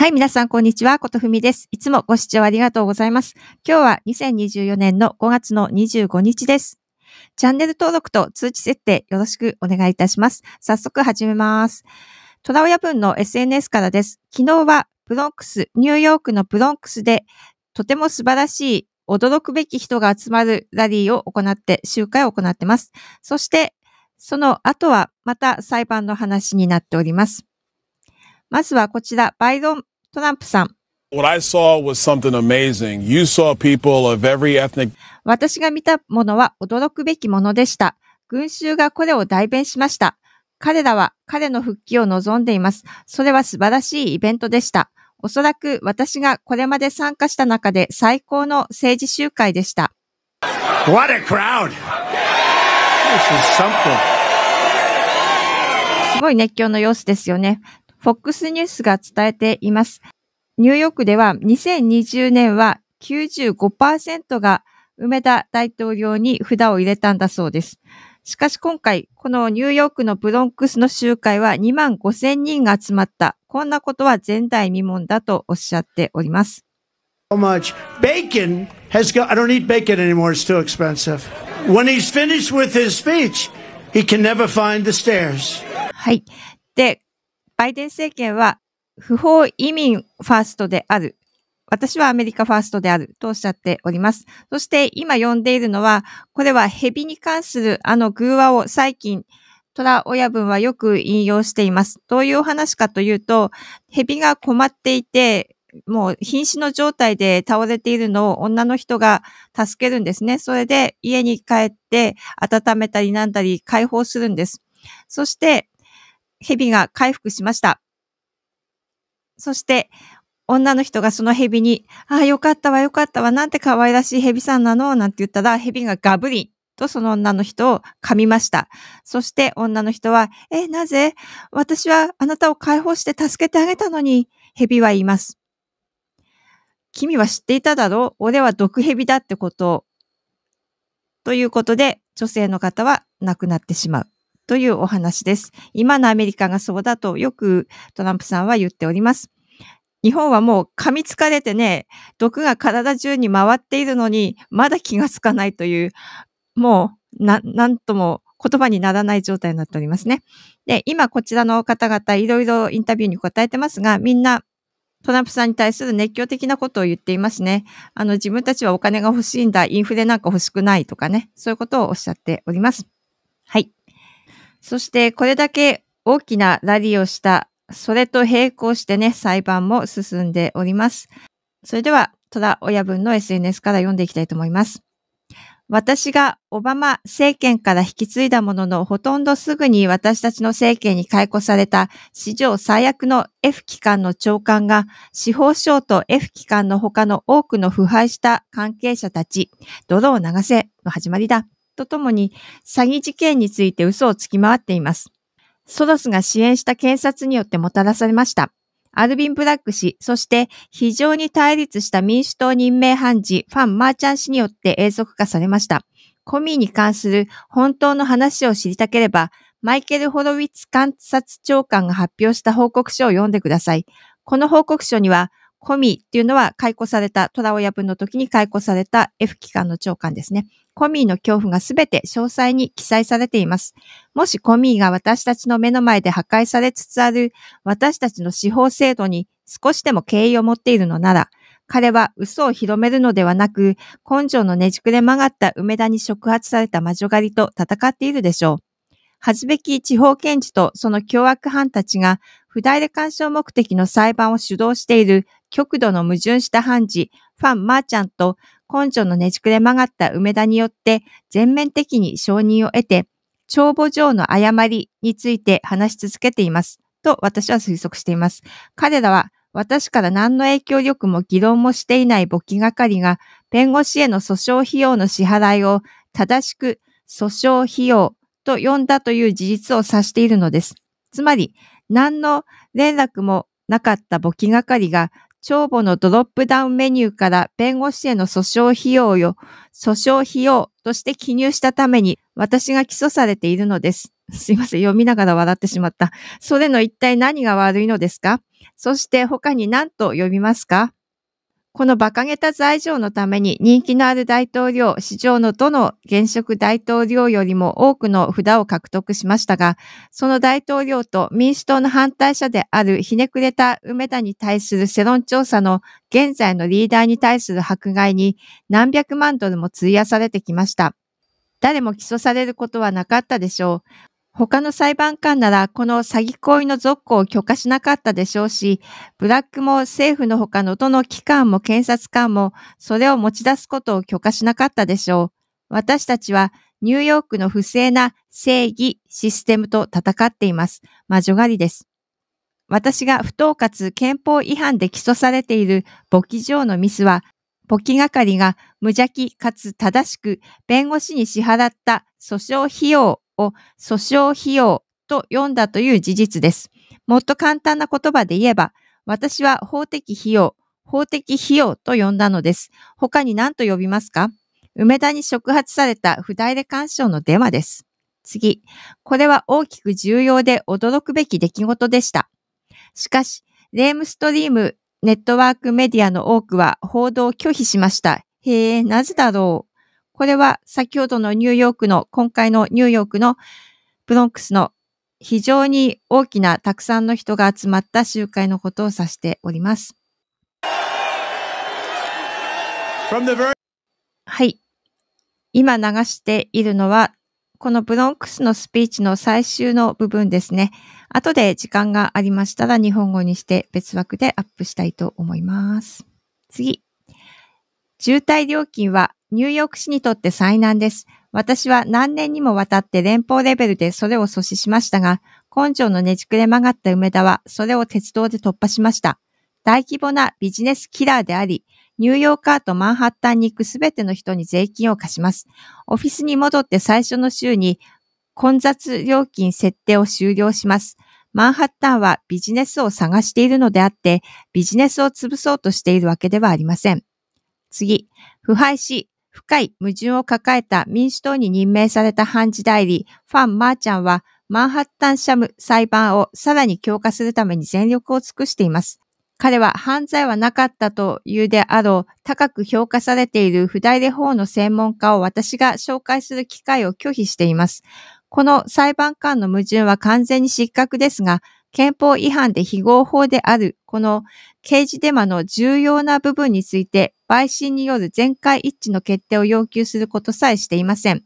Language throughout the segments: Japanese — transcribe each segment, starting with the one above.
はい、皆さん、こんにちは。ことふみです。いつもご視聴ありがとうございます。今日は2024年の5月の25日です。チャンネル登録と通知設定よろしくお願いいたします。早速始めます。トラオヤ分の SNS からです。昨日はブロンクス、ニューヨークのブロンクスでとても素晴らしい驚くべき人が集まるラリーを行って、集会を行ってます。そして、その後はまた裁判の話になっております。まずはこちら、バイドン・トランプさん。私が見たものは驚くべきものでした。群衆がこれを代弁しました。彼らは彼の復帰を望んでいます。それは素晴らしいイベントでした。おそらく私がこれまで参加した中で最高の政治集会でした。What a crowd! This is something. すごい熱狂の様子ですよね。FOX ニュースが伝えています。ニューヨークでは2020年は95%が梅田大統領に札を入れたんだそうです。しかし今回、このニューヨークのブロンクスの集会は2万5千人が集まった。こんなことは前代未聞だとおっしゃっております。So much. Bacon has got, I don't eat bacon anymore, it's too expensive. When he's finished with his speech, he can never find the stairs. はい。で、バイデン政権は不法移民ファーストである。私はアメリカファーストであるとおっしゃっております。そして今読んでいるのは、これは蛇に関するあの偶話を最近、虎親分はよく引用しています。どういうお話かというと、蛇が困っていて、もう瀕死の状態で倒れているのを女の人が助けるんですね。それで家に帰って温めたりなんだり解放するんです。そして蛇が回復しました。そして、女の人がその蛇に、ああ、よかったわ、よかったわ、なんて可愛らしい蛇さんなの、なんて言ったら、蛇がガブリとその女の人を噛みました。そして女の人は、え、なぜ私はあなたを解放して助けてあげたのに、蛇は言います。君は知っていただろう俺は毒蛇だってことを。ということで、女性の方は亡くなってしまう。というお話です。今のアメリカがそうだとよくトランプさんは言っております。日本はもう噛みつかれてね、毒が体中に回っているのに、まだ気がつかないという、もう、な、なんとも言葉にならない状態になっておりますね。で、今こちらの方々、いろいろインタビューに答えてますが、みんなトランプさんに対する熱狂的なことを言っていますね。あの、自分たちはお金が欲しいんだ、インフレなんか欲しくないとかね、そういうことをおっしゃっております。はい。そしてこれだけ大きなラリーをした、それと並行してね、裁判も進んでおります。それでは、虎親分の SNS から読んでいきたいと思います。私がオバマ政権から引き継いだものの、ほとんどすぐに私たちの政権に解雇された史上最悪の F 機関の長官が、司法省と F 機関の他の多くの腐敗した関係者たち、泥を流せの始まりだ。とともに詐欺事件について嘘をつき回っています。ソロスが支援した検察によってもたらされました。アルビン・ブラック氏、そして非常に対立した民主党任命判事、ファン・マーチャン氏によって永続化されました。コミーに関する本当の話を知りたければ、マイケル・ホロウィッツ監察長官が発表した報告書を読んでください。この報告書には、コミっていうのは解雇された、虎親分の時に解雇された F 機関の長官ですね。コミーの恐怖がすべて詳細に記載されています。もしコミーが私たちの目の前で破壊されつつある私たちの司法制度に少しでも敬意を持っているのなら、彼は嘘を広めるのではなく、根性のねじくれ曲がった梅田に触発された魔女狩りと戦っているでしょう。はずべき地方検事とその凶悪犯たちが、不代で干渉目的の裁判を主導している極度の矛盾した判事、ファン・マーちゃんと根性のねじくれ曲がった梅田によって全面的に承認を得て、帳簿上の誤りについて話し続けています。と私は推測しています。彼らは私から何の影響力も議論もしていない簿記係が弁護士への訴訟費用の支払いを正しく訴訟費用と呼んだという事実を指しているのです。つまり、何の連絡もなかった簿記係が帳簿のドロップダウンメニューから弁護士への訴訟費用よ、訴訟費用として記入したために私が起訴されているのです。すいません、読みながら笑ってしまった。それの一体何が悪いのですかそして他に何と呼びますかこの馬鹿げた罪状のために人気のある大統領、市場のどの現職大統領よりも多くの札を獲得しましたが、その大統領と民主党の反対者であるひねくれた梅田に対する世論調査の現在のリーダーに対する迫害に何百万ドルも費やされてきました。誰も起訴されることはなかったでしょう。他の裁判官ならこの詐欺行為の続行を許可しなかったでしょうし、ブラックも政府の他のどの機関も検察官もそれを持ち出すことを許可しなかったでしょう。私たちはニューヨークの不正な正義システムと戦っています。魔女狩りです。私が不当かつ憲法違反で起訴されている簿記上のミスは、簿記係が無邪気かつ正しく弁護士に支払った訴訟費用を訴訟費用と読んだという事実です。もっと簡単な言葉で言えば、私は法的費用、法的費用と呼んだのです。他に何と呼びますか梅田に触発された不代理干渉のデマです。次。これは大きく重要で驚くべき出来事でした。しかし、レームストリームネットワークメディアの多くは報道を拒否しました。へえ、なぜだろう。これは先ほどのニューヨークの、今回のニューヨークのブロンクスの非常に大きなたくさんの人が集まった集会のことを指しております。はい。今流しているのは、このブロンクスのスピーチの最終の部分ですね。後で時間がありましたら日本語にして別枠でアップしたいと思います。次。渋滞料金はニューヨーク市にとって災難です。私は何年にもわたって連邦レベルでそれを阻止しましたが、根性のねじくれ曲がった梅田はそれを鉄道で突破しました。大規模なビジネスキラーであり、ニューヨーカーとマンハッタンに行くすべての人に税金を課します。オフィスに戻って最初の週に混雑料金設定を終了します。マンハッタンはビジネスを探しているのであって、ビジネスを潰そうとしているわけではありません。次、腐敗し、深い矛盾を抱えた民主党に任命された判事代理、ファン・マーちゃんは、マンハッタンシャム裁判をさらに強化するために全力を尽くしています。彼は犯罪はなかったというであろう、高く評価されている不代理法の専門家を私が紹介する機会を拒否しています。この裁判官の矛盾は完全に失格ですが、憲法違反で非合法であるこの刑事デマの重要な部分について、陪審による全会一致の決定を要求することさえしていません。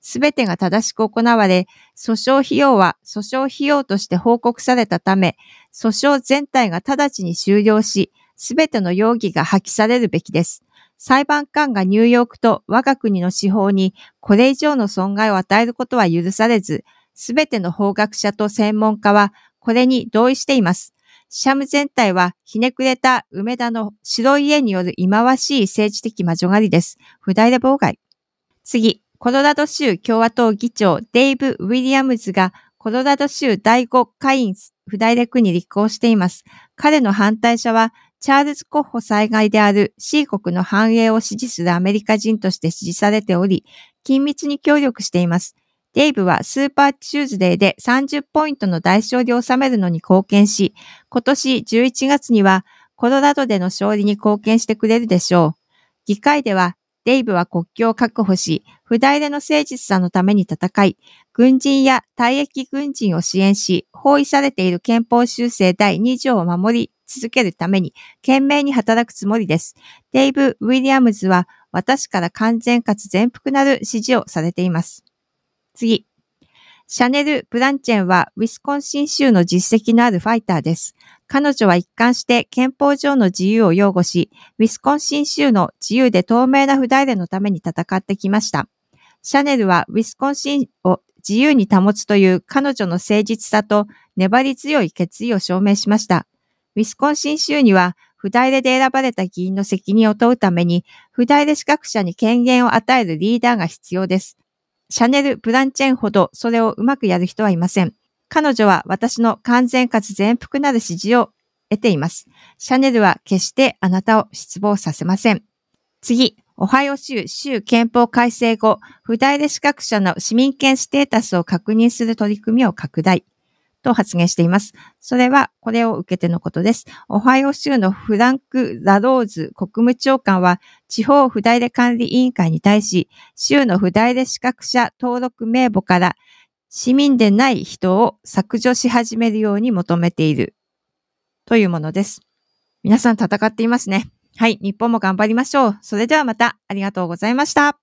すべてが正しく行われ、訴訟費用は訴訟費用として報告されたため、訴訟全体が直ちに終了し、すべての容疑が破棄されるべきです。裁判官がニューヨークと我が国の司法にこれ以上の損害を与えることは許されず、すべての法学者と専門家はこれに同意しています。シャム全体はひねくれた梅田の白い家による忌まわしい政治的魔女狩りです。不代で妨害。次、コロラド州共和党議長デイブ・ウィリアムズがコロラド州第5会員不代で区に立候補しています。彼の反対者はチャールズ候補災害である C 国の繁栄を支持するアメリカ人として支持されており、緊密に協力しています。デイブはスーパーチューズデーで30ポイントの大勝利を収めるのに貢献し、今年11月にはコロラドでの勝利に貢献してくれるでしょう。議会では、デイブは国境を確保し、不代での誠実さのために戦い、軍人や退役軍人を支援し、包囲されている憲法修正第2条を守り続けるために、懸命に働くつもりです。デイブ・ウィリアムズは、私から完全かつ全幅なる指示をされています。次。シャネル・ブランチェンはウィスコンシン州の実績のあるファイターです。彼女は一貫して憲法上の自由を擁護し、ウィスコンシン州の自由で透明な不代理のために戦ってきました。シャネルはウィスコンシンを自由に保つという彼女の誠実さと粘り強い決意を証明しました。ウィスコンシン州には不代理で選ばれた議員の責任を問うために、不代理資格者に権限を与えるリーダーが必要です。シャネル・ブランチェンほどそれをうまくやる人はいません。彼女は私の完全かつ全幅なる支持を得ています。シャネルは決してあなたを失望させません。次、オハイオ州州憲法改正後、不代理資格者の市民権ステータスを確認する取り組みを拡大。と発言しています。それはこれを受けてのことです。オハイオ州のフランク・ラローズ国務長官は地方不代で管理委員会に対し、州の不代で資格者登録名簿から市民でない人を削除し始めるように求めているというものです。皆さん戦っていますね。はい、日本も頑張りましょう。それではまたありがとうございました。